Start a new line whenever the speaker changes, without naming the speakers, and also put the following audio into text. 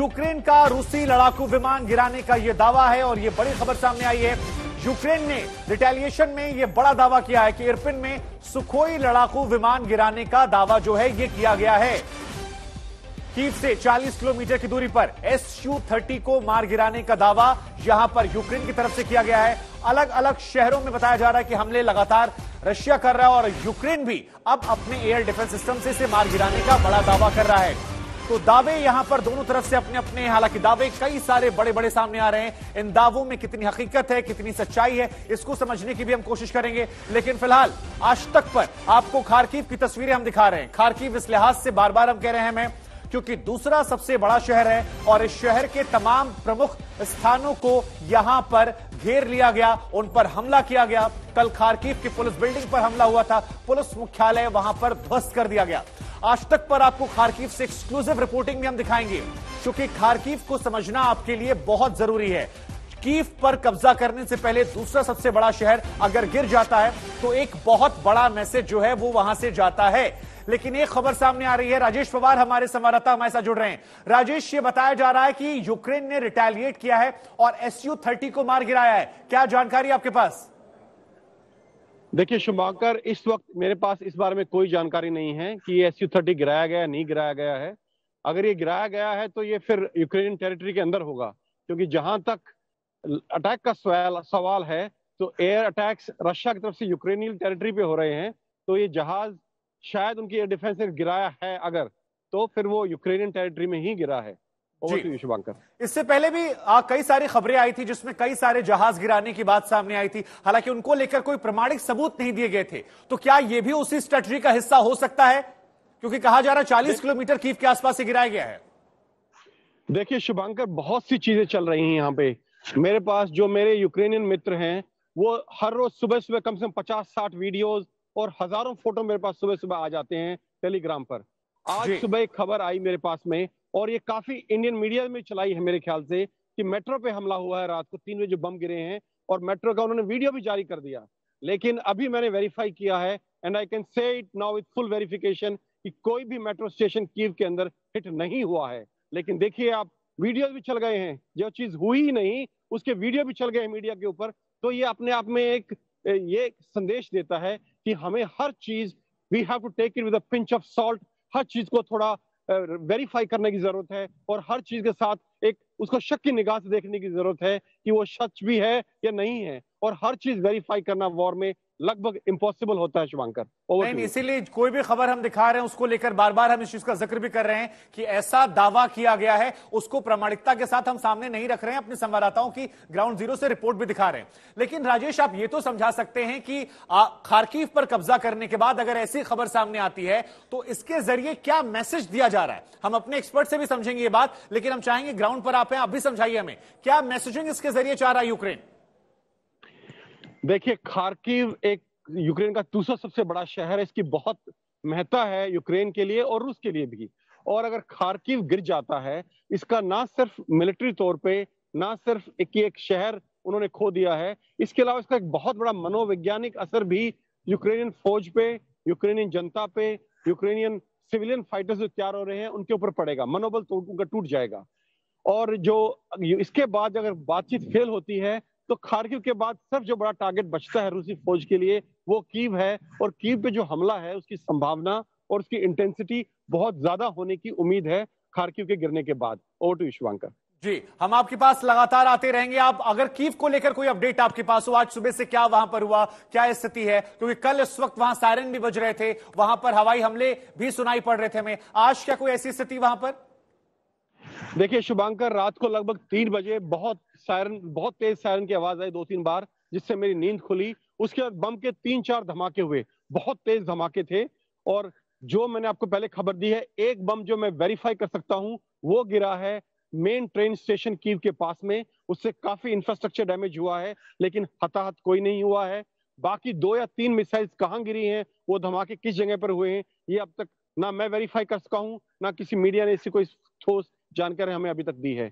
Ukraine का रूसी लड़ाकू विमान गिराने का यह दावा है और यह बड़ी खबर सामने आई है यूक्रेन ने रिटेलिएशन में यह बड़ा दावा किया है कि इरपिन में सुखोई लड़ाकू विमान गिराने का दावा जो है यह किया गया है कीव से 40 किलोमीटर की दूरी पर एस यू थर्टी को मार गिराने का दावा यहां पर यूक्रेन की तरफ से किया गया है अलग अलग शहरों में बताया जा रहा है कि हमले लगातार रशिया कर रहा है और यूक्रेन भी अब अपने एयर डिफेंस सिस्टम से इसे मार गिराने का बड़ा दावा कर रहा है तो दावे यहां पर दोनों तरफ से अपने अपने हालांकि दावे कई सारे बड़े बड़े सामने आ रहे हैं इन दावों में कितनी हकीकत है कितनी सच्चाई है इसको समझने की भी हम कोशिश करेंगे लेकिन फिलहाल आज तक पर आपको खारकीव की तस्वीरें हम दिखा रहे हैं खारकीव इस लिहाज से बार बार हम कह रहे हैं मैं क्योंकि दूसरा सबसे बड़ा शहर है और इस शहर के तमाम प्रमुख स्थानों को यहां पर घेर लिया गया उन पर हमला किया गया कल खारकीव की पुलिस बिल्डिंग पर हमला हुआ था पुलिस मुख्यालय वहां पर ध्वस्त कर दिया गया आज तक पर आपको खारकीव से एक्सक्लूसिव रिपोर्टिंग भी हम दिखाएंगे क्योंकि खारकीव को समझना आपके लिए बहुत जरूरी है कीव पर कब्जा करने से पहले दूसरा सबसे बड़ा शहर अगर गिर जाता है तो एक बहुत बड़ा मैसेज जो है वो वहां से जाता है लेकिन एक खबर सामने आ रही है राजेश पवार हमारे संवाददाता हमारे साथ जुड़ रहे हैं राजेश ये बताया जा रहा है कि यूक्रेन ने रिटेलिएट किया है और एसयू थर्टी को मार गिराया है क्या जानकारी आपके पास
देखिए शुभाकर इस वक्त मेरे पास इस बारे में कोई जानकारी नहीं है कि एस यू थर्टी गिराया गया नहीं गिराया गया है अगर ये गिराया गया है तो ये फिर यूक्रेन टेरिटरी के अंदर होगा क्योंकि जहां तक अटैक का सवाल सवाल है तो एयर अटैक्स रशिया की तरफ से यूक्रेनियन टेरिटरी पे हो रहे हैं तो ये जहाज शायद उनकी एयर डिफेंस ने गिराया है अगर तो फिर वो यूक्रेनियन टेरिटरी में ही गिरा है शुभांकर
इससे पहले भी आ, कई सारी खबरें आई थी जिसमें कई सारे जहाज गिराने की बात सामने आई थी हालांकि उनको लेकर कोई प्रमाणिक सबूत नहीं दिए गए थे तो क्या यह भी उसी स्ट्रेटजी का हिस्सा हो सकता है क्योंकि कहा जा रहा है चालीस किलोमीटर कीव के आसपास से गिराया गया है
देखिए शुभांकर बहुत सी चीजें चल रही हैं यहाँ पे मेरे पास जो मेरे यूक्रेनियन मित्र हैं वो हर रोज सुबह सुबह कम से कम पचास साठ वीडियोस और हजारों फोटो मेरे पास सुबह सुबह आ जाते हैं टेलीग्राम पर आज सुबह एक खबर आई मेरे पास में और ये काफी इंडियन मीडिया में चलाई है मेरे ख्याल से कि मेट्रो पे हमला हुआ है रात को तीन बजे जो बम गिरे हैं और मेट्रो का उन्होंने वीडियो भी जारी कर दिया लेकिन अभी मैंने वेरीफाई किया है and I can say it now with full verification कि कोई भी मेट्रो स्टेशन कीव के अंदर हिट नहीं हुआ है लेकिन देखिए आप वीडियो भी चल गए हैं जो चीज हुई ही नहीं उसके वीडियो भी चल गए हैं मीडिया के ऊपर तो ये अपने आप में एक ये संदेश देता है कि हमें हर चीज we have to take it with pinch of salt हर चीज को थोड़ा वेरीफाई करने की जरूरत है और हर चीज के साथ एक उसको शक की निगाह से देखने की जरूरत है कि वो सच भी है या नहीं है
और हर चीज वेरीफाई करना वॉर में लगभग इम्पॉसिबल होता है शुभांकर इसीलिए कोई भी खबर हम दिखा रहे हैं उसको लेकर बार बार हम इस चीज का जिक्र भी कर रहे हैं कि ऐसा दावा किया गया है उसको प्रामाणिकता के साथ हम सामने नहीं रख रहे हैं अपने संवाददाताओं की ग्राउंड जीरो से रिपोर्ट भी दिखा रहे हैं लेकिन राजेश आप ये तो समझा सकते हैं कि खारकीफ पर कब्जा करने के बाद अगर ऐसी खबर सामने आती है तो इसके जरिए क्या मैसेज दिया जा रहा है हम अपने एक्सपर्ट से भी समझेंगे ये बात लेकिन हम चाहेंगे ग्राउंड पर आप हैं आप भी समझाइए हमें क्या मैसेजिंग इसके जरिए चाह रहा है यूक्रेन
देखिए खारकीव एक यूक्रेन का दूसरा सबसे बड़ा शहर है इसकी बहुत महत्ता है यूक्रेन के लिए और रूस के लिए भी और अगर खारकीव गिर जाता है इसका ना सिर्फ मिलिट्री तौर पे ना सिर्फ एक एक शहर उन्होंने खो दिया है इसके अलावा इसका एक बहुत बड़ा मनोवैज्ञानिक असर भी यूक्रेनियन फौज पे यूक्रेनियन जनता पे यूक्रेनियन सिविलियन फाइटर्स जो तैयार हो रहे हैं उनके ऊपर पड़ेगा मनोबल तो उनका टूट जाएगा और जो इसके बाद अगर बातचीत फेल होती है तो खारकीव के बाद सिर्फ जो बड़ा टारगेट बचता है रूसी फौज के लिए वो कीव है और कीव पे जो हमला है उसकी संभावना और उसकी इंटेंसिटी बहुत ज्यादा होने की उम्मीद है खारकीव के गिरने के बाद ओवर टू विश्वांकर
जी हम आपके पास लगातार आते रहेंगे आप अगर कीव को लेकर कोई अपडेट आपके पास हो आज सुबह से क्या वहां पर हुआ क्या स्थिति है क्योंकि कल इस वक्त वहां सायरन भी बज रहे थे वहां पर हवाई हमले भी सुनाई पड़ रहे थे हमें आज क्या कोई ऐसी स्थिति वहां पर
देखिए शुभांकर रात को लगभग तीन बजे बहुत सायरन बहुत तेज सायरन की आवाज आई दो तीन बार जिससे मेरी नींद खुली उसके बाद बम के तीन चार धमाके हुए बहुत तेज धमाके थे और जो मैंने आपको पहले खबर दी है एक बम जो मैं वेरीफाई कर सकता हूँ वो गिरा है मेन ट्रेन स्टेशन कीव के पास में उससे काफी इंफ्रास्ट्रक्चर डैमेज हुआ है लेकिन हताहत कोई नहीं हुआ है बाकी दो या तीन मिसाइल्स कहाँ गिरी हैं वो धमाके किस जगह पर हुए हैं ये अब तक ना मैं वेरीफाई कर सका हूँ ना किसी मीडिया ने इसकी कोई ठोस जानकारी हमें अभी तक दी है